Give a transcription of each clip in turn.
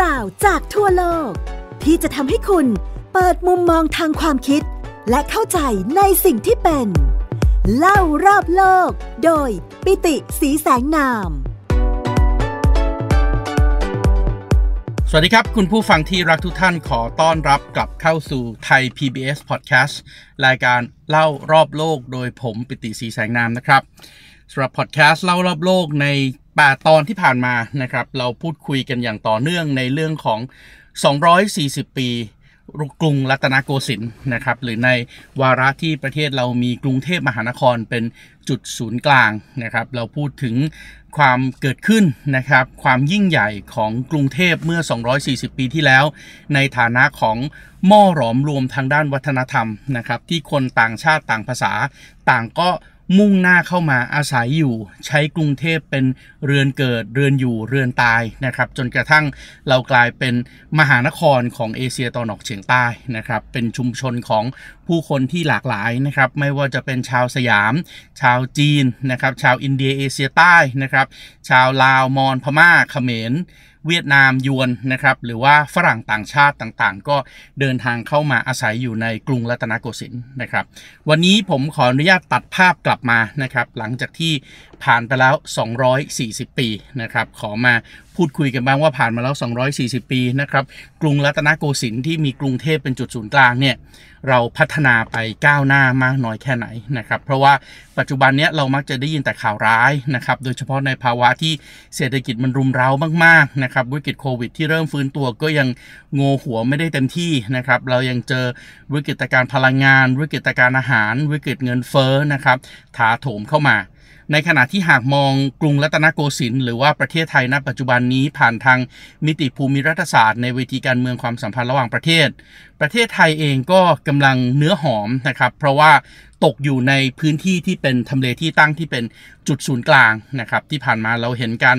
ราว จากทั่วโลกที่จะทำให้คุณเปิดมุมมองทางความคิดและเข้าใจในสิ่งที่เป็น เล่ารอบโลก โดยปิติสีแสง นาม สวัสดีครับคุณผู้ฟัง ที่รักทุกท่านขอต้อนรับกลับเข้าสู่ไทย PBS Podcast รายการเล่ารอบโลกโดยผมปิติสีแสงนามนะครับสำหรับพอดแคสต์เล่ารอบโลกใน8ตอนที่ผ่านมานะครับเราพูดคุยกันอย่างต่อเนื่องในเรื่องของ 240 ปีกรุงรัตนโกสินทร์นะครับหรือในวาระที่ประเทศเรามีกรุงเทพมหานครเป็นจุดศูนย์กลางนะครับเราพูดถึงความเกิดขึ้นนะครับความยิ่งใหญ่ของกรุงเทพเมื่อ 240 ปีที่แล้ว ในฐานะของหม้อหลอมรวมทางด้านวัฒนธรรมนะครับที่คนต่างชาติต่างภาษาต่างก็มุ่งหน้าเข้ามาอาศัยอยู่ใช้กรุงเทพเป็นเรือนเกิดเรือนอยู่เรือนตายนะครับจนกระทั่งเรากลายเป็นมหานครของเอเชียตะวันออกเฉียงใต้นะครับเป็นชุมชนของผู้คนที่หลากหลายนะครับไม่ว่าจะเป็นชาวสยาม ชาวจีนนะครับชาวอินเดียเอเชียใต้นะครับชาวลาวมอญพม่าเขมรเวียดนามยวนนะครับหรือว่าฝรั่งต่างชาติต่างๆก็เดินทางเข้ามาอาศัยอยู่ในกรุงรัตนโกสินทร์นะครับ วันนี้ผมขออนุญาตตัดภาพกลับมานะครับหลังจากที่ผ่านไปแล้ว 240 ปีนะครับ ขอมาพูดคุยกันบ้างว่าผ่านมาแล้ว 240 ปีนะครับ กรุงรัตนโกสินทร์ที่มีกรุงเทพเป็นจุดศูนย์กลางเนี่ย เราพัฒนาไปก้าวหน้ามากน้อยแค่ไหนนะครับ เพราะว่าปัจจุบันเนี้ยเรามักจะได้ยินแต่ข่าวร้ายนะครับ โดยเฉพาะในภาวะที่เศรษฐกิจมันรุมเร้ามาก ๆ นะครับ วิกฤตโควิดที่เริ่มฟื้นตัว ก็ยังงอหัวไม่ได้เต็มที่นะครับ เรายังเจอวิกฤตการพลังงานวิกฤตการอาหารวิกฤตเงินเฟ้อนะครับถาโถมเข้ามาในขณะที่หากมองกรุงรัตนโกสินทร์หรือว่าประเทศไทยณ ปัจจุบันนี้ผ่านทางมิติภูมิรัฐศาสตร์ในเวทีการเมืองความสัมพันธ์ระหว่างประเทศประเทศไทยเองก็กำลังเนื้อหอมนะครับเพราะว่าตกอยู่ในพื้นที่ที่เป็นทำเลที่ตั้งที่เป็นจุดศูนย์กลางนะครับ ที่ผ่านมาเราเห็นการ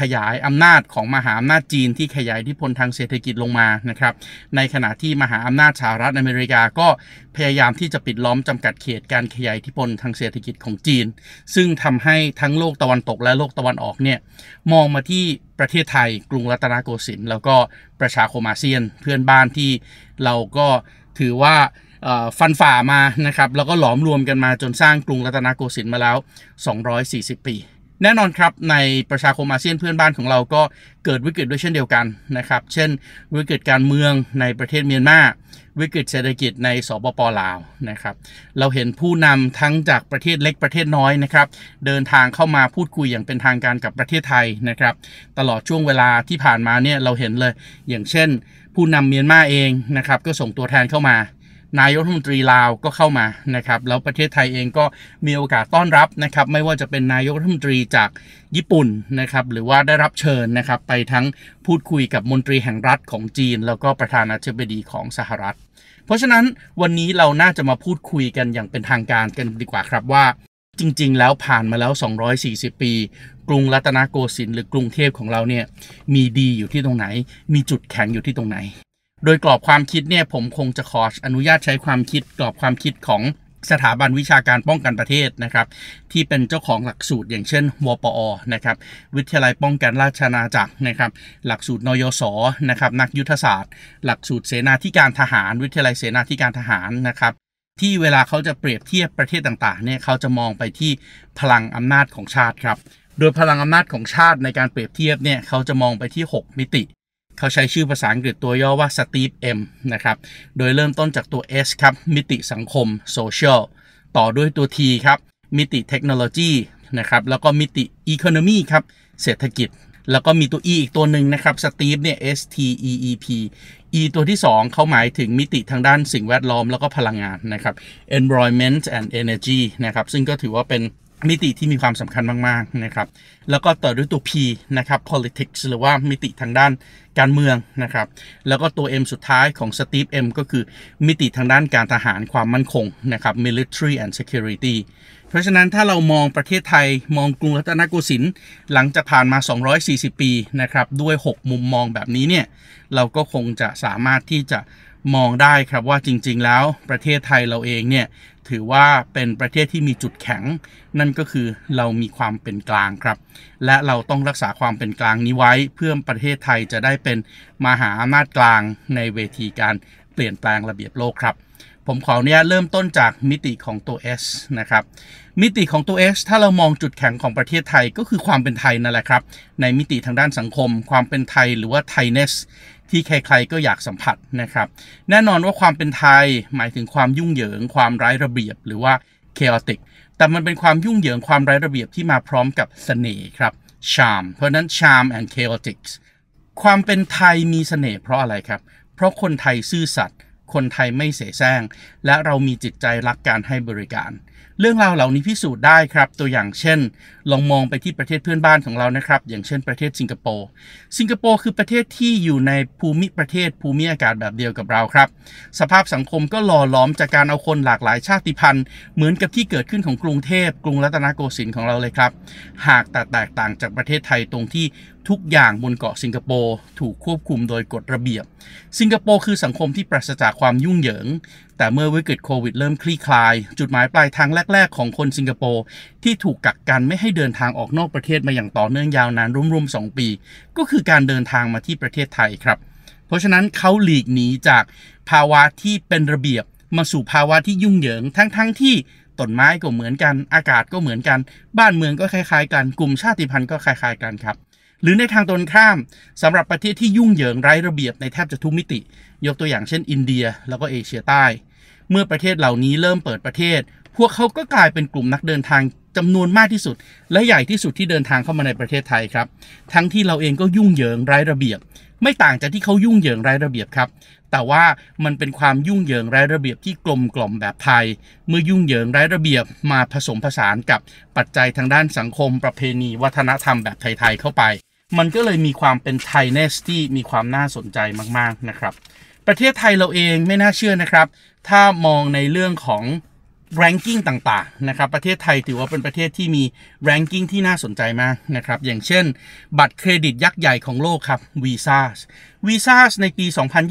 ขยายอำนาจของมหาอำนาจจีนที่ขยายอิทธิพลทางเศรษฐกิจลงมานะครับ ในขณะที่มหาอำนาจสหรัฐอเมริกาก็พยายามที่จะปิดล้อมจำกัดเขตการขยายอิทธิพลทางเศรษฐกิจของจีน ซึ่งทำให้ทั้งโลกตะวันตกและโลกตะวันออกเนี่ยมองมาที่ประเทศไทยกรุงรัตนโกสินทร์แล้วก็ประชาคมอาเซียนเพื่อนบ้านที่เราก็ถือว่าฟันฝ่ามานะครับ แล้วก็หลอมรวมกันมาจนสร้างกรุงรัตนโกสินทร์มาแล้ว 240 ปีแน่นอนครับในประชาคมอาเซียนเพื่อนบ้านของเราก็เกิดวิกฤตด้วยเช่นเดียวกันนะครับ เช่น วิกฤตการเมืองในประเทศเมียนมาวิกฤตเศรษฐกิจในสปปลาวนะครับเราเห็นผู้นำทั้งจากประเทศเล็กประเทศน้อยนะครับเดินทางเข้ามาพูดคุยอย่างเป็นทางการกับประเทศไทยนะครับตลอดช่วงเวลาที่ผ่านมาเนี่ยเราเห็นเลยอย่างเช่นผู้นำเมียนมาเองนะครับก็ส่งตัวแทนเข้ามานายกรัฐมนตรีลาวก็เข้ามานะครับ แล้วประเทศไทยเองก็มีโอกาสต้อนรับนะครับ ไม่ว่าจะเป็นนายกรัฐมนตรีจากญี่ปุ่นนะครับ หรือว่าได้รับเชิญนะครับ ไปทั้งพูดคุยกับมนตรีแห่งรัฐของจีน แล้วก็ประธานาธิบดีของสหรัฐ เพราะฉะนั้นวันนี้เราน่าจะมาพูดคุยกันอย่างเป็นทางการกันดีกว่าครับว่าจริง ๆ แล้วผ่านมาแล้ว 240 ปี กรุงรัตนโกสินทร์หรือกรุงเทพของเราเนี่ยมีดีอยู่ที่ตรงไหน มีจุดแข็งอยู่ที่ตรงไหนโดยกรอบความคิดเนี่ยผมคงจะขออนุญาตใช้ความคิดกรอบความคิดของสถาบันวิชาการป้องกันประเทศนะครับที่เป็นเจ้าของหลักสูตรอย่างเช่นวปอนะครับวิทยาลัยป้องกันราชนาจักรนะครับหลักสูตรนยศนะครับนักยุทธศาสตร์ หลักสูตรเสนาธิการทหาร วิทยาลัยเสนาธิการทหารนะครับที่เวลาเขาจะเปรียบเทียบประเทศต่างๆเนี่ยเขาจะมองไปที่พลังอำนาจของชาติครับ โดยพลังอำนาจของชาติในการเปรียบเทียบเนี่ยเขาจะมองไปที่ 6 มิติเขาใช้ชื่อภาษาอังกฤษตัวย่อว่า Steve M นะครับ โดยเริ่มต้นจากตัว S ครับ มิติสังคม Social ต่อด้วยตัว T ครับ มิติเทคโนโลยีนะครับ แล้วก็มิติ Economy ครับ เศรษฐกิจ แล้วก็มีตัว E อีกตัวหนึ่งนะครับ Steve เนี่ย S T E E P E ตัวที่ 2 เขาหมายถึงมิติทางด้านสิ่งแวดล้อม แล้วก็พลังงานนะครับ environment and energy นะครับ ซึ่งก็ถือว่าเป็นมิติที่มีความสำคัญมากๆนะครับ แล้วก็ต่อด้วยตัว P นะครับ politics หรือว่ามิติทางด้านการเมืองนะครับ แล้วก็ตัว M สุดท้ายของ Steve M ก็คือมิติทางด้านการทหารความมั่นคงนะครับ military and security เพราะฉะนั้นถ้าเรามองประเทศไทยมองกรุงรัตนโกสินทร์หลังจากผ่านมา 240 ปีนะครับ ด้วย 6 มุมมองแบบนี้เนี่ย เราก็คงจะสามารถที่จะมองได้ครับว่าจริงๆ แล้วประเทศไทยเราเองเนี่ยถือว่าเป็นประเทศที่มีจุดแข็ง นั่นก็คือเรามีความเป็นกลางครับ และเราต้องรักษาความเป็นกลางนี้ไว้เพื่อประเทศไทยจะได้เป็นมหาอำนาจกลางในเวทีการเปลี่ยนแปลงระเบียบโลกครับผมขอเนี่ยเริ่มต้นจากมิติของตัว S นะครับมิติของตัว S ถ้าเรามองจุดแข็งของประเทศไทยก็คือความเป็นไทยนั่นแหละครับในมิติทางด้านสังคมความเป็นไทยหรือว่าไทยเนสที่ใครๆก็อยากสัมผัสนะครับ แน่นอนว่าความเป็นไทยหมายถึงความยุ่งเหยิงความไร้ระเบียบหรือว่า chaotic แต่มันเป็นความยุ่งเหยิงความไร้ระเบียบที่มาพร้อมกับสเสน่ห์ครับชามเพราะนั้นชาม and chaotic ความเป็นไทยมีสเสน่ห์เพราะอะไรครับเพราะคนไทยซื่อสัตย์คนไทยไม่เสแสร้งและเรามีจิตใจรักการให้บริการเรื่องราวเหล่านี้พิสูจน์ได้ครับ ตัวอย่างเช่น ลองมองไปที่ประเทศเพื่อนบ้านของเรานะครับ อย่างเช่นประเทศสิงคโปร์ สิงคโปร์คือประเทศที่อยู่ในภูมิประเทศภูมิอากาศแบบเดียวกับเราครับ สภาพสังคมก็หล่อล้อมจากการเอาคนหลากหลายชาติพันธุ์ เหมือนกับที่เกิดขึ้นของกรุงเทพกรุงรัตนโกสินทร์ของเราเลยครับ หากแต่แตกต่างจากประเทศไทยตรงที่ทุกอย่างบนเกาะสิงคโปร์ถูกควบคุมโดยกฎระเบียบ สิงคโปร์คือสังคมที่ปราศจากความยุ่งเหยิง แต่เมื่อวิกฤตโควิดเริ่มคลี่คลาย จุดหมายปลายทางแรก ๆ ของคนสิงคโปร์ที่ถูกกักกันไม่ให้เดินทางออกนอกประเทศมาอย่างต่อเนื่องยาวนานรวมๆ2ปี ก็คือการเดินทางมาที่ประเทศไทยครับ เพราะฉะนั้นเขาหลีกหนีจากภาวะที่เป็นระเบียบ มาสู่ภาวะที่ยุ่งเหยิงทั้งๆทที่ต้นไม้ก็เหมือนกัน อากาศก็เหมือนกัน บ้านเมืองก็คล้ายๆกัน กลุ่มชาติพันธุ์ก็คล้ายๆกันครับหรือในทางตนข้าม สำหรับประเทศที่ยุ่งเหยิงไร้ระเบียบในแทบจะทุกมิติ ยกตัวอย่างเช่นอินเดียแล้วก็เอเชียใต้เมื่อประเทศเหล่านี้เริ่มเปิดประเทศ พวกเขาก็กลายเป็นกลุ่มนักเดินทางจำนวนมากที่สุด และใหญ่ที่สุดที่เดินทางเข้ามาในประเทศไทยครับ ทั้งที่เราเองก็ยุ่งเหยิงไร้ระเบียบ ไม่ต่างจากที่เขายุ่งเหยิงไร้ระเบียบครับแต่ว่ามันเป็นความยุ่งเหยิงไร้ระเบียบที่กลมกล่อมแบบไทย เมื่อยุ่งเหยิงไร้ระเบียบมาผสมผสานกับปัจจัยทางด้านสังคมประเพณีวัฒนธรรมแบบไทยๆเข้าไปมันก็เลยมีความเป็นไทยเนสตี้มีความน่าสนใจมากๆนะครับ ประเทศไทยเราเองไม่น่าเชื่อนะครับ ถ้ามองในเรื่องของแรงกิ้งต่างๆนะครับ ประเทศไทยถือว่าเป็นประเทศที่มีแรงกิ้งที่น่าสนใจมากนะครับ อย่างเช่นบัตรเครดิตยักษ์ใหญ่ของโลกครับวีซ่าวีซ่าในปี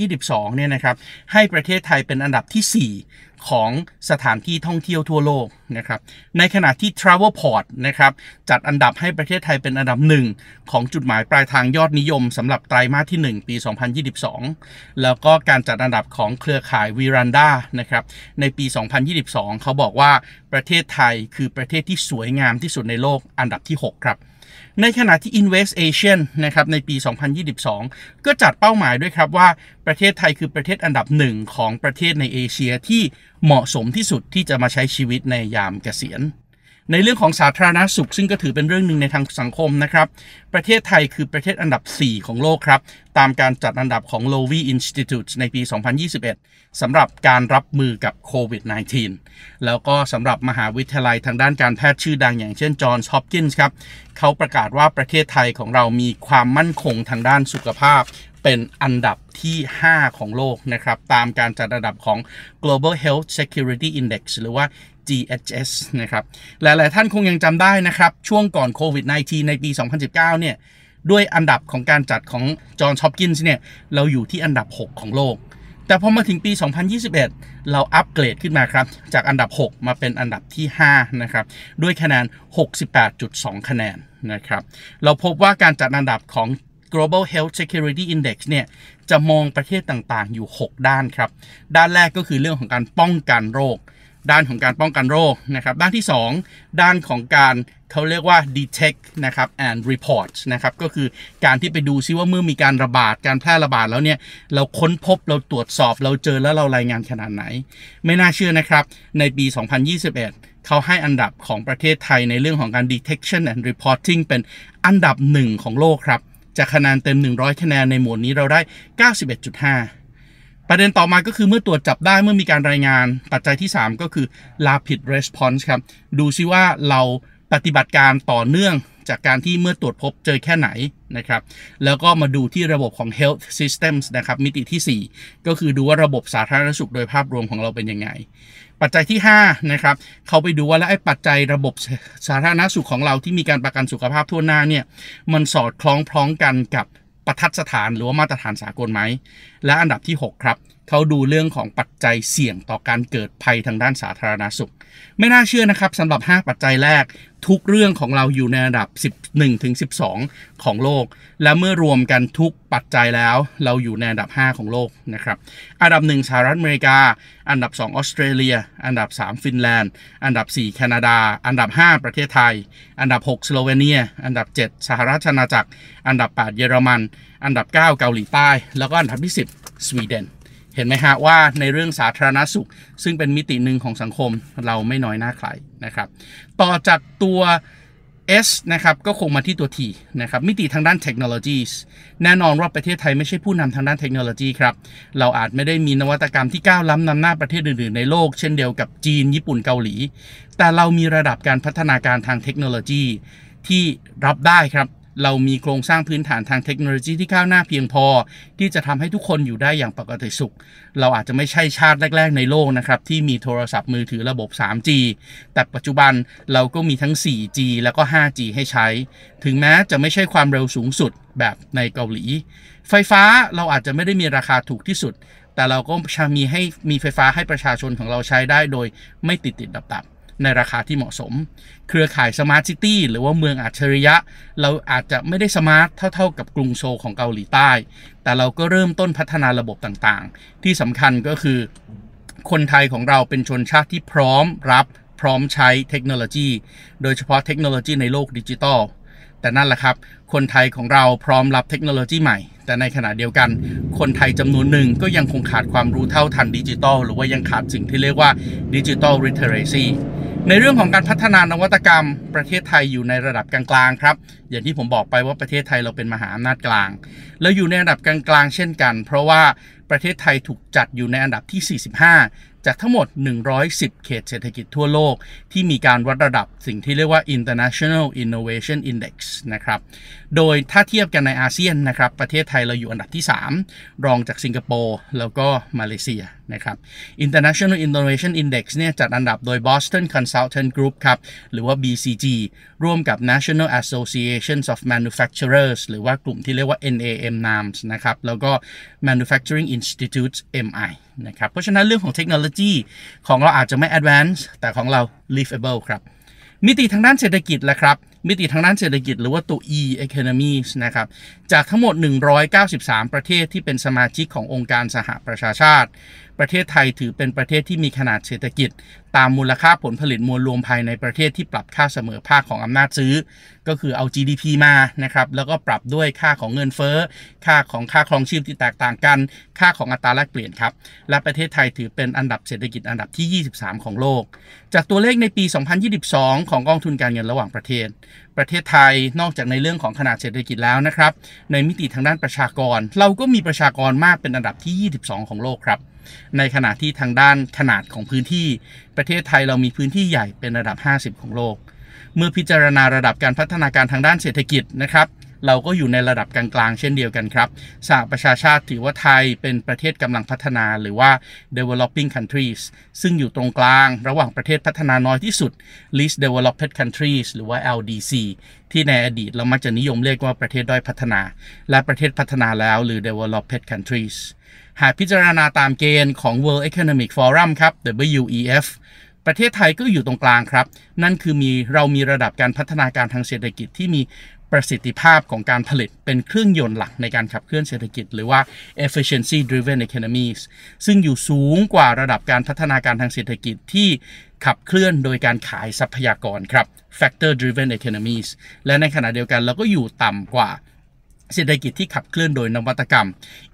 2022 เนี่ยนะครับ ให้ประเทศไทยเป็นอันดับที่ 4 ของสถานที่ท่องเที่ยวทั่วโลกนะครับ ในขณะที่ Travelport นะครับ จัดอันดับให้ประเทศไทยเป็นอันดับหนึ่งของจุดหมายปลายทางยอดนิยมสำหรับไตรมาสที่ 1 ปี 2022 แล้วก็การจัดอันดับของเครือข่ายวีรันดานะครับ ในปี 2022 เขาบอกว่าประเทศไทยคือประเทศที่สวยงามที่สุดในโลกอันดับที่ 6 ครับในขณะที่ Invest Asian นะครับในปี 2022 ก็จัดเป้าหมายด้วยครับว่าประเทศไทยคือประเทศอันดับหนึ่งของประเทศในเอเชียที่เหมาะสมที่สุดที่จะมาใช้ชีวิตในยามเกษียณในเรื่องของสาธารณสุขซึ่งก็ถือเป็นเรื่องหนึ่งในทางสังคมนะครับประเทศไทยคือประเทศอันดับ 4 ของโลกครับ ตามการจัดอันดับของ Lowy Institute ในปี 2021สำหรับการรับมือกับโควิด -19 แล้วก็สำหรับมหาวิทยาลัยทางด้านการแพทย์ชื่อดังอย่างเช่นจอห์นสฮอปกินส์ครับเขาประกาศว่าประเทศไทยของเรามีความมั่นคงทางด้านสุขภาพ เป็นอันดับที่ 5 ของโลกนะครับตามการจัดอันดับของ Global Health Security Index หรือว่า GHS นะครับหลายๆ ท่านคงยังจำได้นะครับ ช่วงก่อนโควิด -19 ในปี 2019 เนี่ย ด้วยอันดับของการจัดของจอห์นช็อปกินส์เนี่ย เราอยู่ที่อันดับ 6 ของโลก แต่พอมาถึงปี 2021 เราอัปเกรดขึ้นมาครับ จากอันดับ 6 มาเป็นอันดับที่ 5 นะครับ ด้วยคะแนน 68.2 คะแนน นะครับ เราพบว่าการจัดอันดับของ Global Health Security Index เนี่ยจะมองประเทศต่างๆ อยู่ 6 ด้านครับ ด้านแรกก็คือเรื่องของการป้องกันโรคด้านของการป้องกันโรคนะครับด้านที่ 2 ด้านของการเขาเรียกว่า detect นะครับ and report นะครับก็คือการที่ไปดูซิว่าเมื่อมีการระบาดการแพร่ระบาดแล้วเนี่ย เราค้นพบเราตรวจสอบเราเจอแล้วเรารายงานขนาดไหน ไม่น่าเชื่อนะครับในปี 2021 เขาให้อันดับของประเทศไทยในเรื่องของการ detection and reporting เป็นอันดับหนึ่งของโลกครับจากคะแนนเต็ม 100 คะแนนในหมวดนี้เราได้ 91.5ประเด็นต่อมาก็คือเมื่อตรวจจับได้เมื่อมีการรายงาน ปัจจัยที่ 3 ก็คือ rapid response ครับ ดูซิว่าเราปฏิบัติการต่อเนื่องจากการที่เมื่อตรวจพบเจอแค่ไหนนะครับ แล้วก็มาดูที่ระบบของ health systems นะครับ มิติที่ 4 ก็คือดูว่าระบบสาธารณสุขโดยภาพรวมของเราเป็นยังไง ปัจจัยที่5นะครับเขาไปดูว่าแล้วไอ้ปัจจัยระบบสาธารณสุขของเราที่มีการประกันสุขภาพทั่วหน้าเนี่ย มันสอดคล้องพร้องกันกับประทัดสถานหรือว่ามาตรฐานสากลไหม และอันดับที่ 6 ครับเขาดูเรื่องของปัจจัยเสี่ยงต่อการเกิดภัยทางด้านสาธารณาสุข ไม่น่าเชื่อนะครับสำหรับ 5 ปัจจัยแรกทุกเรื่องของเราอยู่ในระดับ 11-12 ของโลก และเมื่อรวมกันทุกปัจจัยแล้วเราอยู่ในอันดับ 5 ของโลกนะครับ อันดับ 1สหรัฐอเมริกา อันดับ2ออสเตรเลีย อันดับ3ฟินแลนด์ อันดับ4แคนาดา อันดับ 5 ประเทศไทย อันดับ 6 สโลเวเนีย อันดับ 7สหรัฐอาณาจักร อันดับ8เยอรมัน อันดับ9เกาหลีใต้ แล้วก็อันดับที่10สวีเดนเห็นไหมฮะว่าในเรื่องสาธารณสุข ซึ่งเป็นมิติหนึ่งของสังคม เราไม่น้อยหน้าใครนะครับ ต่อจากตัว S นะครับก็คงมาที่ตัว T นะครับ มิติทางด้านเทคโนโลยีแน่นอนว่าประเทศไทยไม่ใช่ผู้นำทางด้านเทคโนโลยีครับ เราอาจไม่ได้มีนวัตกรรมที่ก้าวล้ำนำหน้าประเทศอื่นๆในโลกเช่นเดียวกับจีนญี่ปุ่นเกาหลี แต่เรามีระดับการพัฒนาการทางเทคโนโลยีที่รับได้ครับเรามีโครงสร้างพื้นฐานทางเทคโนโลยีที่ก้าวหน้าเพียงพอที่จะทำให้ทุกคนอยู่ได้อย่างปกติสุข เราอาจจะไม่ใช่ชาติแรกๆในโลกนะครับที่มีโทรศัพท์มือถือระบบ 3G แต่ปัจจุบันเราก็มีทั้ง 4G แล้วก็ 5G ให้ใช้ ถึงแม้จะไม่ใช่ความเร็วสูงสุดแบบในเกาหลี ไฟฟ้าเราอาจจะไม่ได้มีราคาถูกที่สุด แต่เราก็มีให้มีไฟฟ้าให้ประชาชนของเราใช้ได้ โดยไม่ติดติดดับดับในราคาที่เหมาะสม เครือข่ายสมาร์ทซิตี้หรือว่าเมืองอัจฉริยะ เราอาจจะไม่ได้สมาร์ทเท่าๆกับกรุงโซลของเกาหลีใต้ แต่เราก็เริ่มต้นพัฒนาระบบต่างๆ ที่สำคัญก็คือ คนไทยของเราเป็นชนชาติที่พร้อมรับพร้อมใช้เทคโนโลยี โดยเฉพาะเทคโนโลยีในโลกดิจิตอลแต่นั่นแหละครับ คนไทยของเราพร้อมรับเทคโนโลยีใหม่ แต่ในขณะเดียวกัน คนไทยจำนวนหนึ่งก็ยังคงขาดความรู้เท่าทันดิจิตอลหรือว่ายังขาดสิ่งที่เรียกว่าดิจิตอลริเทเรซีในเรื่องของการพัฒนานวัตกรรม ประเทศไทยอยู่ในระดับกลางๆครับอย่างที่ผมบอกไปว่าประเทศไทยเราเป็นมหาอำนาจกลาง แล้วอยู่ในระดับกลางๆเช่นกัน เพราะว่าประเทศไทยถูกจัดอยู่ในอันดับที่ 45จากทั้งหมด 110 เขตเศรษฐกิจทั่วโลกที่มีการวัดระดับสิ่งที่เรียกว่า International Innovation Index นะครับ โดยถ้าเทียบกันในอาเซียนนะครับ ประเทศไทยเราอยู่อันดับที่ 3 รองจากสิงคโปร์ แล้วก็มาเลเซียนะครับ International Innovation Index เนี่ยจัดอันดับโดย Boston Consultant Group ครับ หรือว่า BCG ร่วมกับ National Associations of Manufacturers หรือว่ากลุ่มที่เรียกว่า NAM NAMS นะครับแล้วก็ Manufacturing Institutes MI นะครับเพราะฉะนั้นเรื่องของเทคโนโลยีของเราอาจจะไม่ advanced แต่ของเรา livable ครับ มิติทางด้านเศรษฐกิจแหละครับ มิติทางด้านเศรษฐกิจหรือว่าตัว e economies นะครับ จากทั้งหมด 193 ประเทศที่เป็นสมาชิกขององค์การสหประชาชาติประเทศไทยถือเป็นประเทศที่มีขนาดเศรษฐกิจ ตามมูลค่าผลผลิตมวลรวมภายในประเทศที่ปรับค่าเสมอภาคของอำนาจซื้อ ก็คือเอา GDP มานะครับแล้วก็ปรับด้วยค่าของเงินเฟ้อค่าของค่าครองชีพที่แตกต่างกัน ค่าของอัตราแลกเปลี่ยนครับและประเทศไทยถือเป็นอันดับเศรษฐกิจอันดับที่ 23 ของโลก จากตัวเลขในปี 2022 ของกองทุนการเงินระหว่างประเทศประเทศไทยนอกจากในเรื่องของขนาดเศรษฐกิจแล้วนะครับ ในมิติทางด้านประชากร เราก็มีประชากรมากเป็นอันดับที่ 22 ของโลกครับในขณะที่ทางด้านขนาดของพื้นที่ประเทศไทยเรามีพื้นที่ใหญ่เป็นระดับ 50 ของโลก เมื่อพิจารณาระดับการพัฒนาการทางด้านเศรษฐกิจนะครับเราก็อยู่ในระดับกลางๆเช่นเดียวกันครับ สหประชาชาติถือว่าไทยเป็นประเทศกำลังพัฒนาหรือว่า developing countries ซึ่งอยู่ตรงกลางระหว่างประเทศพัฒนาน้อยที่สุด least developed countries หรือว่า LDC ที่ในอดีตเรามักจะนิยมเรียกว่าประเทศด้อยพัฒนาและประเทศพัฒนาแล้วหรือ developed countries หากพิจารณาตามเกณฑ์ของ World Economic Forum ครับ WEF ประเทศไทยก็อยู่ตรงกลางครับ นั่นคือมีเรามีระดับการพัฒนาการทางเศรษฐกิจที่มีประสิทธิภาพของการผลิตเป็นเครื่องยนต์หลักในการขับเคลื่อนเศรษฐกิจหรือว่า efficiency driven economies ซึ่งอยู่สูงกว่าระดับการพัฒนาการทางเศรษฐกิจที่ขับเคลื่อนโดยการขายทรัพยากรครับ factor driven economies และในขณะเดียวกันเราก็อยู่ต่ำกว่า เศรษฐกิจที่ขับเคลื่อนโดยนวัตกรรม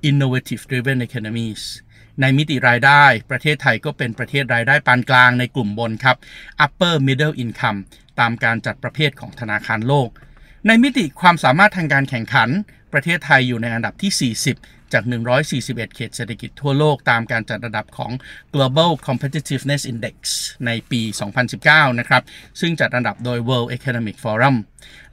innovative driven economies ในมิติรายได้ประเทศไทยก็เป็นประเทศรายได้ปานกลางในกลุ่มบนครับ upper middle income ตามการจัดประเภทของธนาคารโลกในมิติความสามารถทางการแข่งขันประเทศไทยอยู่ในอันดับที่ 40 จาก 141 เขต เศรษฐกิจทั่วโลกตามการจัดระดับของ Global Competitiveness Index ในปี 2019 นะครับ ซึ่งจัดอันดับโดย World Economic Forum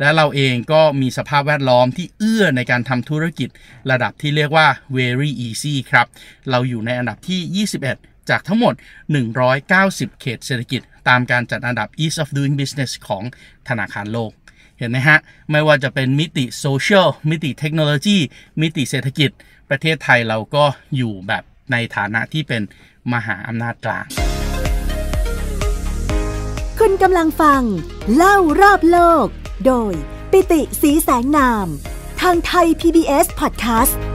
และเราเองก็มีสภาพแวดล้อมที่เอื้อในการทำธุรกิจระดับที่เรียกว่า very easy ครับ เราอยู่ในอันดับที่ 21 จากทั้งหมด 190 เขตเศรษฐกิจตามการจัดอันดับ Ease of Doing Business ของธนาคารโลกเห็นไหมฮะ ไม่ว่าจะเป็นมิติโซเชียล มิติเทคโนโลยี มิติเศรษฐกิจ ประเทศไทยเราก็อยู่แบบในฐานะที่เป็นมหาอำนาจกลาง คุณกำลังฟังเล่ารอบโลก โดยปิติสีแสงนาม ทางไทย PBS Podcast ส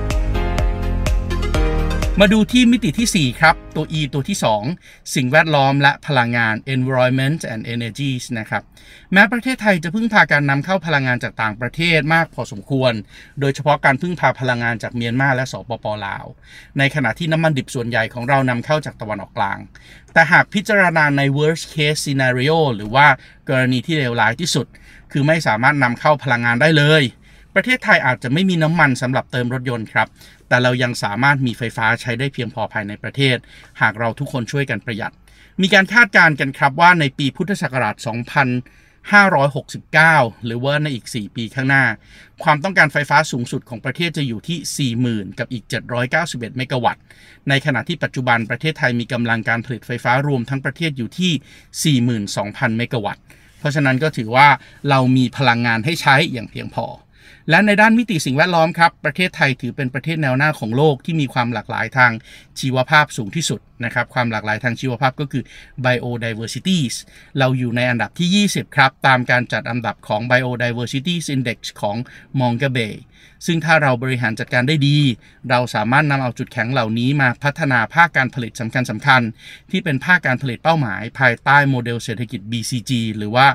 มาดูที่มิติที่ 4 ครับ ตัว E ตัวที่ 2 สิ่งแวดล้อมและพลังงาน environment and energies นะครับแม้ประเทศไทยจะพึ่งพาการนำเข้าพลังงานจากต่างประเทศมากพอสมควร โดยเฉพาะการพึ่งพาพลังงานจากเมียนมาและสปปลาว ในขณะที่น้ำมันดิบส่วนใหญ่ของเรานำเข้าจากตะวันออกกลาง แต่หากพิจารณาใน worst case scenario หรือว่ากรณีที่เลวร้ายที่สุด คือไม่สามารถนำเข้าพลังงานได้เลยประเทศไทยอาจจะไม่มีน้ำมันสำหรับเติมรถยนต์ครับ แต่เรายังสามารถมีไฟฟ้าใช้ได้เพียงพอภายในประเทศ หากเราทุกคนช่วยกันประหยัด มีการคาดการณ์กันครับว่าในปีพุทธศักราช 2569 หรือว่าในอีก 4 ปีข้างหน้า ความต้องการไฟฟ้าสูงสุดของประเทศจะอยู่ที่ 40,000 กับอีก 791เมกะวัตต์ในขณะที่ปัจจุบันประเทศไทยมีกำลังการผลิตไฟฟ้ารวมทั้งประเทศอยู่ที่ 42,000 เมกะวัตต์เพราะฉะนั้นก็ถือว่าเรามีพลังงานให้ใช้อย่างเพียงพอและในด้านมิติสิ่งแวดล้อมครับ ประเทศไทยถือเป็นประเทศแนวหน้าของโลกที่มีความหลากหลายทางชีวภาพสูงที่สุดนะครับความหลากหลายทางชีวภาพก็คือ biodiversities เราอยู่ในอันดับที่ 20 ครับ ตามการจัดอันดับของ b i o d i v e r s i t s index ของมอง g a เบซึ่งถ้าเราบริหารจัดการได้ดี เราสามารถนำเอาจุดแข็งเหล่านี้มาพัฒนาภาคการผลิตสำคัญสำคัญ ที่เป็นภาคการผลิตเป้าหมาย ภายใต้โมเดลเศรษฐกิจ BCG หรือว่า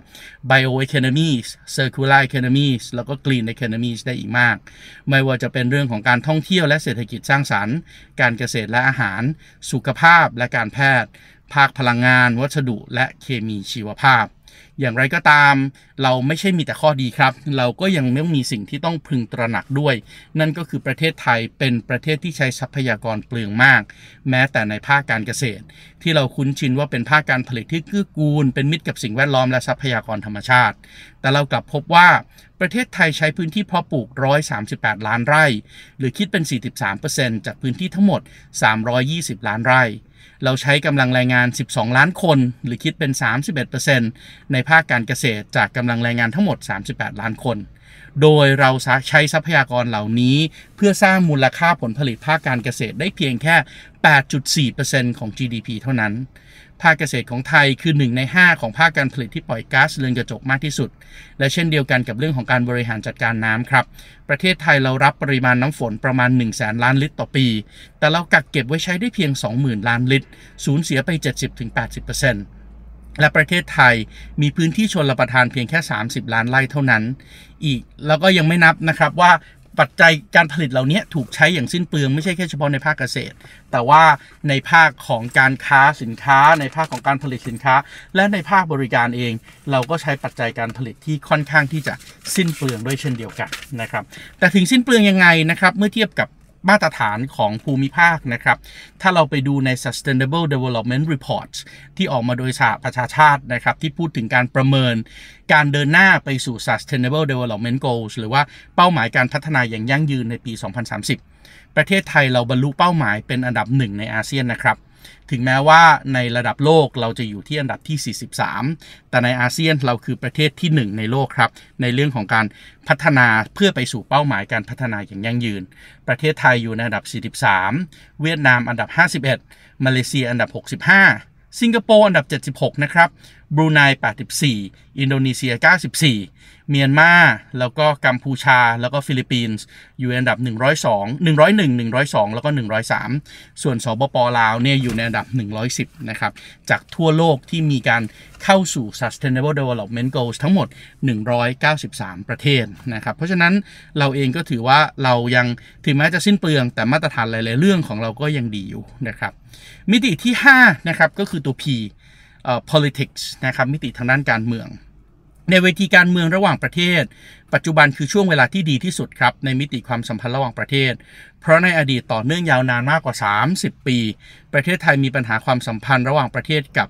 bioeconomies circular economies แล้วก็ green economies ได้อีกมาก ไม่ว่าจะเป็นเรื่องของการท่องเที่ยวและเศรษฐกิจสร้างสรรค์ การเกษตรและอาหารสุขภาพาพและการแพทย์ ภาคพลังงาน วัสดุ และเคมีชีวภาพอย่างไรก็ตาม เราไม่ใช่มีแต่ข้อดีครับ เราก็ยังต้องมีสิ่งที่ต้องพึงตระหนักด้วย นั่นก็คือประเทศไทยเป็นประเทศที่ใช้ทรัพยากรเปลืองมาก แม้แต่ในภาคการเกษตร ที่เราคุ้นชินว่าเป็นภาคการผลิตที่กือกูล เป็นมิตรกับสิ่งแวดล้อมและทรัพยากรธรรมชาติ แต่เรากลับพบว่าประเทศไทยใช้พื้นที่เพาะปลูก 138 ล้านไร่ หรือคิดเป็น 43%จากพื้นที่ทั้งหมด 320 ล้านไร่เราใช้กำลังแรงงาน 12 ล้านคน หรือคิดเป็น 31%ในภาคการเกษตรจากกำลังแรงงานทั้งหมด 38 ล้านคน โดยเราใช้ทรัพยากรเหล่านี้ เพื่อสร้างมูลค่าผลผลิตภาคการเกษตรได้เพียงแค่ 8.4%ของ GDP เท่านั้นภาคเกษตรของไทยคือ 1 ใน 5 ของภาคการผลิตที่ปล่อยก๊าซเรือนกระจกมากที่สุด และเช่นเดียวกันกับเรื่องของการบริหารจัดการน้ำครับ ประเทศไทยเรารับปริมาณน้ำฝนประมาณ1 0 0 0 0แสนล้านลิตรต่อปี แต่เรากักเก็บไว้ใช้ได้เพียง 20,000 ล้านลิตรสูญเสียไป 70-80%และประเทศไทยมีพื้นที่ชนรประทานเพียงแค่ 30 ล้านไร่เท่านั้น อีกแล้วก็ยังไม่นับนะครับว่าปัจจัยการผลิตเหล่านี้ถูกใช้อย่างสิ้นเปลืองไม่ใช่แค่เฉพาะในภาคเกษตร แต่ว่าในภาคของการค้าสินค้า ในภาคของการผลิตสินค้าและในภาคบริการเอง เราก็ใช้ปัจจัยการผลิตที่ค่อนข้างที่จะสิ้นเปลืองด้วยเช่นเดียวกันนะครับแต่ถึงสิ้นเปลืองยังไงนะครับเมื่อเทียบกับมาตรฐานของภูมิภาคนะครับ ถ้าเราไปดูใน Sustainable Development Report ที่ออกมาโดยสหประชาชาตินะครับ ที่พูดถึงการประเมิน การเดินหน้าไปสู่ Sustainable Development Goals หรือว่าเป้าหมายการพัฒนาอย่างยั่งยืนในปี 2030 ประเทศไทยเราบรรลุเป้าหมายเป็นอันดับหนึ่งในอาเซียนนะครับถึงแม้ว่าในระดับโลกเราจะอยู่ที่อันดับที่ 43 แต่ในอาเซียน เราคือประเทศที่ 1 ในโลกครับ ในเรื่องของการพัฒนาเพื่อไปสู่เป้าหมายการพัฒนาอย่างยั่งยืน ประเทศไทยอยู่ในอันดับ 43 เวียดนามอันดับ 51 มาเลเซียอันดับ 65 สิงคโปร์ อันดับ 76 นะครับบรูไน 84 อินโดนีเซีย 94เมียนมาแล้วก็กัมพูชา แล้วก็ฟิลิปปินส์อยู่อันดับ102 101 102 แล้วก็ 103 ส่วนสบปลาวเนี่ยอยู่ในอันดับ 110 นะครับ จากทั่วโลกที่มีการเข้าสู่ Sustainable Development Goals ทั้งหมด 193 ประเทศนะครับ เพราะฉะนั้นเราเองก็ถือว่าเรายังถึงแม้จะสิ้นเปลือง แต่มาตรฐานหลายๆเรื่องของเราก็ยังดีอยู่นะครับ มิติที่5นะครับก็คือตัว P เออ politics นะครับมิติทางด้านการเมืองในเวทีการเมืองระหว่างประเทศ ปัจจุบันคือช่วงเวลาที่ดีที่สุดครับในมิติความสัมพันธ์ระหว่างประเทศ เพราะในอดีตต่อเนื่องยาวนานมากกว่า 30 ปี ประเทศไทยมีปัญหาความสัมพันธ์ระหว่างประเทศกับ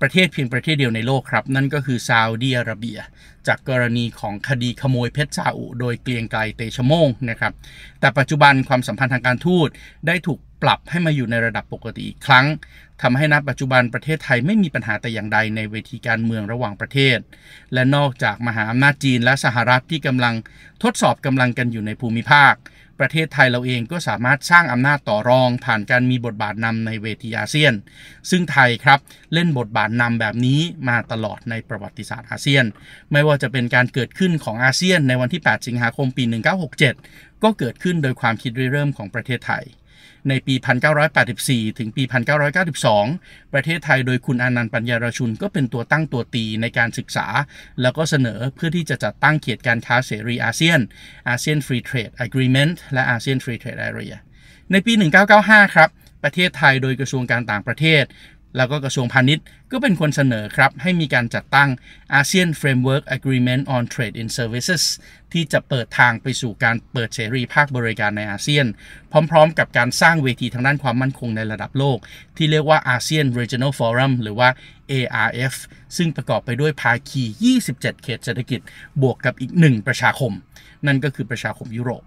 ประเทศเพียงประเทศเดียวในโลกครับ นั่นก็คือซาอุดีอาระเบีย จากกรณีของคดีขโมยเพชรซาอุโดยเกลียงไกลเตชโมงนะครับ แต่ปัจจุบันความสัมพันธ์ทางการทูตได้ถูกปรับให้มาอยู่ในระดับปกติอีกครั้งทำให้นับปัจจุบันประเทศไทยไม่มีปัญหาแต่อย่างใดในเวทีการเมืองระหว่างประเทศ และนอกจากมหาอำนาจจีนและสหรัฐที่กำลังทดสอบกำลังกันอยู่ในภูมิภาค ประเทศไทยเราเองก็สามารถสร้างอำนาจต่อรองผ่านการมีบทบาทนำในเวทีอาเซียน ซึ่งไทยครับเล่นบทบาทนำแบบนี้มาตลอดในประวัติศาสตร์อาเซียน ไม่ว่าจะเป็นการเกิดขึ้นของอาเซียน ในวันที่ 8 สิงหาคม ปี 1967 ก็เกิดขึ้นโดยความคิดริเริ่มของประเทศไทยในปี 1984 ถึงปี 1992 ประเทศไทยโดยคุณอนันต์ปัญญารชุนก็เป็นตัวตั้งตัวตีในการศึกษา แล้วก็เสนอเพื่อที่จะจัดตั้งเขตการค้าเสรีอาเซียนอาเซียนฟรีเทรดอะเกรเมนต์และอาเซียนฟรีเทรดแอเรียในปี 1995 ครับ ประเทศไทยโดยกระทรวงการต่างประเทศแล้วก็กระทรวงพาณิชย์ก็เป็นคนเสนอครับให้มีการจัดตั้ง ASEAN Framework Agreement on Trade in Services ที่จะเปิดทางไปสู่การเปิดเสรีภาคบริการในอาเซียน พร้อมๆกับการสร้างเวทีทางด้านความมั่นคงในระดับโลก ที่เรียกว่า ASEAN Regional Forum หรือว่า ARF ซึ่งประกอบไปด้วยภาคี 27 เขตเศรษฐกิจบวกกับอีก 1 ประชาคม นั่นก็คือประชาคมยุโรป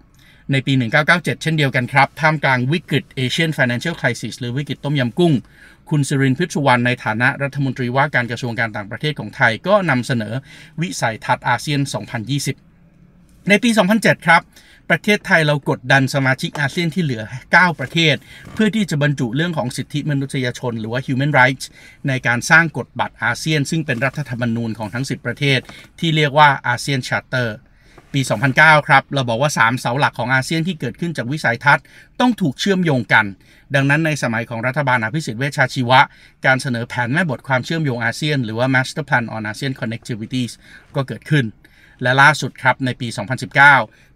ในปี 1997 เช่นเดียวกันครับ ท่ามกลางวิกฤต Asian Financial Crisis หรือวิกฤตต้มยำกุ้ง คุณสิรินพิชวันในฐานะรัฐมนตรีว่าการกระทรวงการต่างประเทศของไทยก็นำเสนอวิสัยทัศน์อาเซียน 2020 ในปี 2007 ครับ ประเทศไทยเรากดดันสมาชิกอาเซียนที่เหลือ 9 ประเทศ เพื่อที่จะบรรจุเรื่องของสิทธิมนุษยชนหรือว่า Human Rights ในการสร้างกฎบัตรอาเซียนซึ่งเป็นรัฐธรรมนูญของทั้ง 10 ประเทศที่เรียกว่าอาเซียนชาร์เตอร์ปี 2009 ครับ เราบอกว่า 3 เสาหลักของอาเซียนที่เกิดขึ้นจากวิสัยทัศน์ต้องถูกเชื่อมโยงกัน ดังนั้นในสมัยของรัฐบาลอภิสิทธิ์ เวชชาชีวะ การเสนอแผนแม่บทความเชื่อมโยงอาเซียน หรือว่า Master Plan on ASEAN Connectivities ก็เกิดขึ้น และล่าสุดครับในปี 2019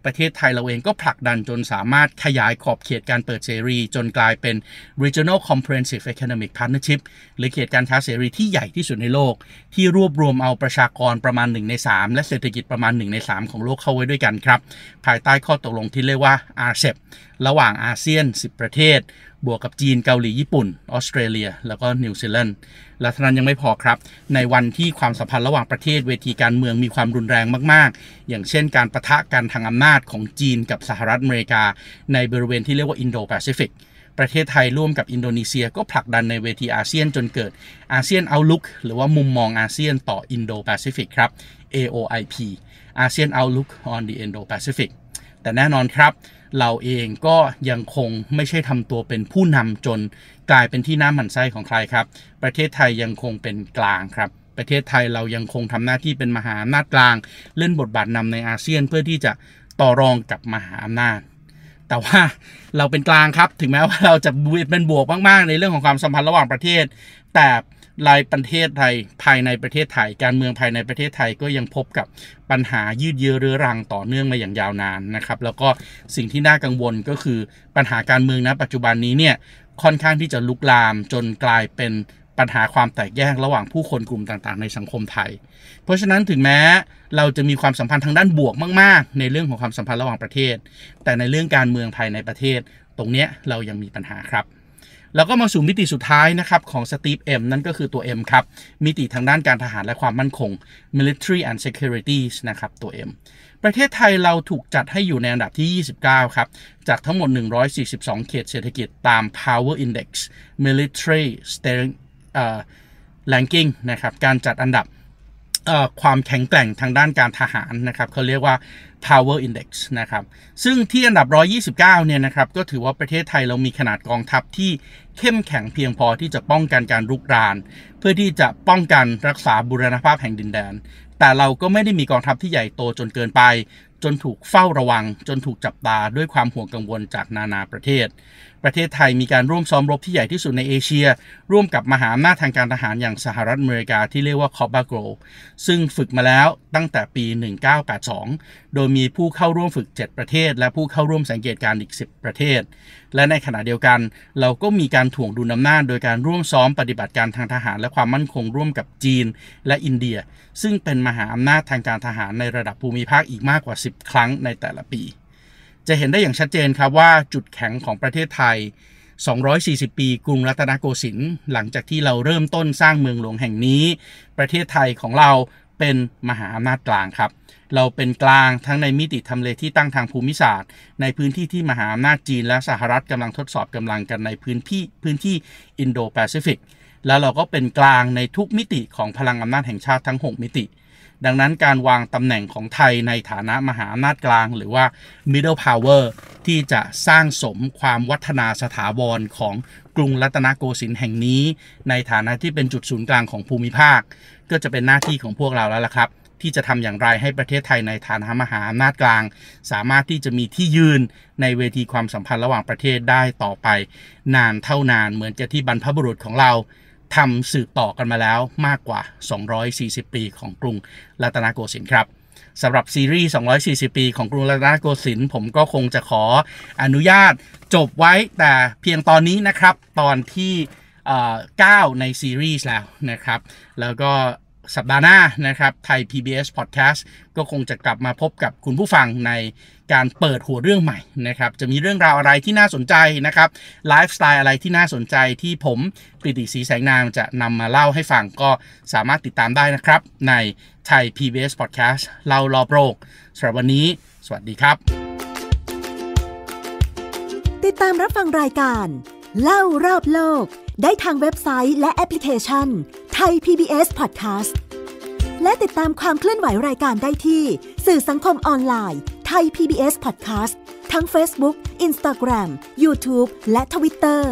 ประเทศไทยเราเองก็ผลักดันจนสามารถขยายขอบเขตการเปิดเสรีจนกลายเป็น regional comprehensive economic partnership หรือเขตการค้าเสรีที่ใหญ่ที่สุดในโลก ที่รวบรวมเอาประชากรประมาณ 1 ใน 3 และเศรษฐกิจประมาณ 1 ใน 3 ของโลกเข้าไว้ด้วยกันครับ ภายใต้ข้อตกลงที่เรียกว่า RCEP ระหว่างอาเซียน 10 ประเทศ บวกกับจีนเกาหลี ญี่ปุ่น ออสเตรเลีย แล้วก็นิวซีแลนด์และท่านั้นยังไม่พอครับ ในวันที่ความสัมพันธ์ระหว่างประเทศ เวทีการเมืองมีความรุนแรงมากๆ อย่างเช่นการประทะกันทางอำนาจของจีนกับสหรัฐอเมริกา ในบริเวณที่เรียกว่าอินโดแปซิฟิก ประเทศไทยร่วมกับอินโดนีเซีย ก็ผลักดันในเวทีอาเซียนจนเกิดอาเซียนเอาลุกหรือว่ามุมมองอาเซียนต่ออินโดแปซิฟิกครับ AOIP อาเซียนเอาลุก on the Indo-Pacific แต่แน่นอนครับเราเองก็ยังคงไม่ใช่ทำตัวเป็นผู้นำจนกลายเป็นที่น่าหมั่นไส้ของใครครับ ประเทศไทยยังคงเป็นกลางครับ ประเทศไทยเรายังคงทำหน้าที่เป็นมหาอำนาจกลาง เล่นบทบาทนำในอาเซียนเพื่อที่จะต่อรองกับมหาอำนาจ แต่ว่าเราเป็นกลางครับ ถึงแม้ว่าเราจะเป็นบวกมากๆในเรื่องของความสัมพันธ์ระหว่างประเทศ แต่รายประเทศไทยภายในประเทศไทยการเมืองภายในประเทศไทย ก็ยังพบกับปัญหายืดเยื้อเรื้อรังต่อเนื่องมาอย่างยาวนานนะครับแล้วก็สิ่งที่น่ากังวลก็คือปัญหาการเมืองณปัจจุบันนี้เนี่ยค่อนข้างที่จะลุกลาม จนกลายเป็นปัญหาความแตกแยกระหว่างผู้คนกลุ่มต่างๆ ในสังคมไทย เพราะฉะนั้นถึงแม้เราจะมีความสัมพันธ์ทางด้านบวกมากๆ ในเรื่องของความสัมพันธ์ระหว่างประเทศ แต่ในเรื่องการเมืองภายในประเทศ ตรงเนี้ยเรายังมีปัญหาครับแล้วก็มาสู่มิติสุดท้ายนะครับของสตีฟเอ็มนั่นก็คือตัว M ครับ มิติทางด้านการทหารและความมั่นคง military and security นะครับตัว M ประเทศไทยเราถูกจัดให้อยู่ในอันดับที่ 29 ครับจากทั้งหมด 142 เขตเศรษฐกิจตาม power index military s t r n g ranking นะครับการจัดอันดับความแข็งแกร่งทางด้านการทหารนะครับเขาเรียกว่า power index นะครับซึ่งที่อันดับ 129 เนี่ยนะครับก็ถือว่าประเทศไทยเรามีขนาดกองทัพที่เข้มแข็งเพียงพอที่จะป้องกันการรุกราน เพื่อที่จะป้องกันรักษาบุรณภาพแห่งดินแดน แต่เราก็ไม่ได้มีกองทัพที่ใหญ่โตจนเกินไปจนถูกเฝ้าระวังจนถูกจับตาด้วยความห่วงกังวลจากนานาประเทศ ประเทศไทยมีการร่วมซ้อมรบที่ใหญ่ที่สุดในเอเชียร่วมกับมหาอำนาจทางการทหารอย่างสหรัฐอเมริกาที่เรียกว่าคอบาโกรซึ่งฝึกมาแล้วตั้งแต่ปี 1982 โดยมีผู้เข้าร่วมฝึก 7 ประเทศและผู้เข้าร่วมสังเกตการอีก 10 ประเทศ และในขณะเดียวกัน เราก็มีการถ่วงดุลอำนาจโดยการร่วมซ้อมปฏิบัติการทางทหารและความมั่นคงร่วมกับจีน และอินเดีย ซึ่งเป็นมหาอำนาจทางการทหารในระดับภูมิภาคอีกมากกว่า6 0ครั้งในแต่ละปี จะเห็นได้อย่างชัดเจนครับว่าจุดแข็งของประเทศไทย 240 ปี กรุงรัตนโกสินทร์หลังจากที่เราเริ่มต้นสร้างเมืองหลวงแห่งนี้ ประเทศไทยของเราเป็นมหาอำนาจกลางครับ เราเป็นกลางทั้งในมิติทำเลที่ตั้งทางภูมิศาสตร์ในพื้นที่ที่มหาอำนาจจีนและสหรัฐกำลังทดสอบกำลังกันในพื้นที่พื้นที่อินโดแปซิฟิก แล้วเราก็เป็นกลางในทุกมิติของพลังอำนาจแห่งชาติทั้ง 6 มิติดังนั้นการวางตำแหน่งของไทยในฐานะมหาอำนาจกลางหรือว่า middle power ที่จะสร้างสมความวัฒนาสถาัรของกรุงรัตนโกสินทร์แห่งนี้ ในฐานะที่เป็นจุดศูนย์กลางของภูมิภาค ก็จะเป็นหน้าที่ของพวกเราแล้วล่ะครับ ที่จะทำอย่างไรให้ประเทศไทยในฐานะมหาอำนาจกลาง สามารถที่จะมีที่ยืน ในเวทีความสัมพันธ์ระหว่างประเทศได้ต่อไป นานเท่านานเหมือนจะที่บรรพบุรุษของเราทำสืบต่อกันมาแล้วมากกว่า 240 ปี ของกรุงรัตนโกสินทร์ครับสำหรับซีรีส์240 ปี ของกรุงรัตนโกสินทร์ผมก็คงจะขออนุญาตจบไว้แต่เพียงตอนนี้นะครับตอนที่ 9 ในซีรีส์แล้วนะครับ แล้วก็สัปดาห์หน้านะครับไทย PBS Podcast ก็คงจะกลับมาพบกับคุณผู้ฟังในการเปิดหัวเรื่องใหม่นะครับจะมีเรื่องราวอะไรที่น่าสนใจนะครับไลฟ์สไตล์อะไรที่น่าสนใจที่ผมปิติสีแสงนามจะนำมาเล่าให้ฟังก็สามารถติดตามได้นะครับในไทย PBS Podcast เล่ารอบโลกสำหรับวันนี้ สวัสดีครับ ติดตามรับฟังรายการเล่ารอบโลกได้ทางเว็บไซต์และแอปพลิเคชันไทย PBS Podcast และติดตามความเคลื่อนไหวรายการได้ที่สื่อสังคมออนไลน์ไทย PBS Podcast ทั้ง Facebook Instagram YouTube และ Twitter